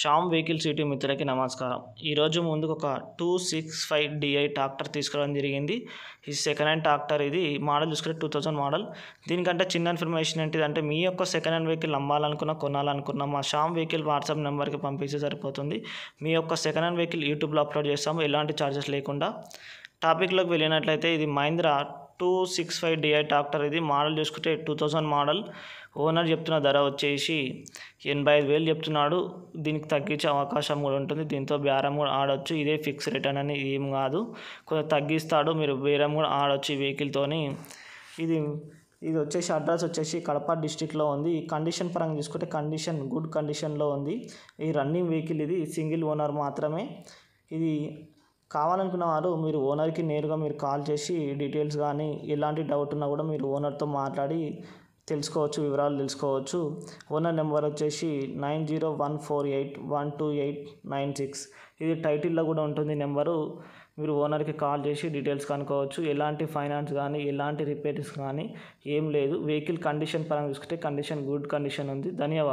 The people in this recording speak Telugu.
షామ్ వెహికల్ సిటీ మిత్రులకి నమస్కారం ఈరోజు ముందుకు ఒక two six five DI tractor తీసుకురావడం జరిగింది ఈ సెకండ్ హ్యాండ్ ట్రాక్టర్ ఇది మోడల్ చూసుకుంటే టూ థౌజండ్ మోడల్ దీనికంటే చిన్న ఇన్ఫర్మేషన్ ఏంటిది అంటే మీ యొక్క సెకండ్ హ్యాండ్ వెహికల్ అమ్మాలనుకున్నా కొనాలనుకున్నా మా షామ్ వెహికల్ వాట్సాప్ నెంబర్కి పంపిస్తే సరిపోతుంది మీ యొక్క సెకండ్ హ్యాండ్ వెహికల్ యూట్యూబ్లో అప్లోడ్ చేస్తాము ఎలాంటి ఛార్జెస్ లేకుండా టాపిక్లోకి వెళ్ళినట్లయితే ఇది Mahindra two six five DI tractor ఇది మోడల్ చూసుకుంటే టూ థౌజండ్ మోడల్ ఓనర్ చెప్తున్న ధర వచ్చేసి ఎనభై ఐదు వేలు చెప్తున్నాడు దీనికి తగ్గించే అవకాశం కూడా ఉంటుంది దీంతో బేరం కూడా ఆడవచ్చు ఇదే ఫిక్స్ రిటర్న్ అని ఏం కాదు కొంచెం తగ్గిస్తాడు మీరు బేరం కూడా ఆడవచ్చు ఈ వెహికల్తోని ఇది ఇది వచ్చేసి అడ్రస్ వచ్చేసి కడప డిస్టిక్లో ఉంది ఈ కండిషన్ పరంగా చూసుకుంటే కండిషన్ గుడ్ కండిషన్లో ఉంది ఈ రన్నింగ్ వెహికల్ ఇది సింగిల్ ఓనర్ మాత్రమే ఇది కావాలనుకున్న వారు మీరు ఓనర్కి నేరుగా మీరు కాల్ చేసి డీటెయిల్స్ కానీ ఎలాంటి డౌట్ ఉన్నా కూడా మీరు ఓనర్తో మాట్లాడి తెలుసుకోవచ్చు వివరాలు తెలుసుకోవచ్చు ఓనర్ నెంబర్ వచ్చేసి nine zero one four eight one two eight nine six ఇది టైటిల్లో కూడా ఉంటుంది నెంబరు మీరు ఓనర్కి కాల్ చేసి డీటెయిల్స్ కనుక్కోవచ్చు ఎలాంటి ఫైనాన్స్ కానీ ఎలాంటి రిపేర్స్ కానీ ఏం లేదు వెహికల్ కండిషన్ పరంగా చూసుకుంటే కండిషన్ గుడ్ కండిషన్ ఉంది ధన్యవాదాలు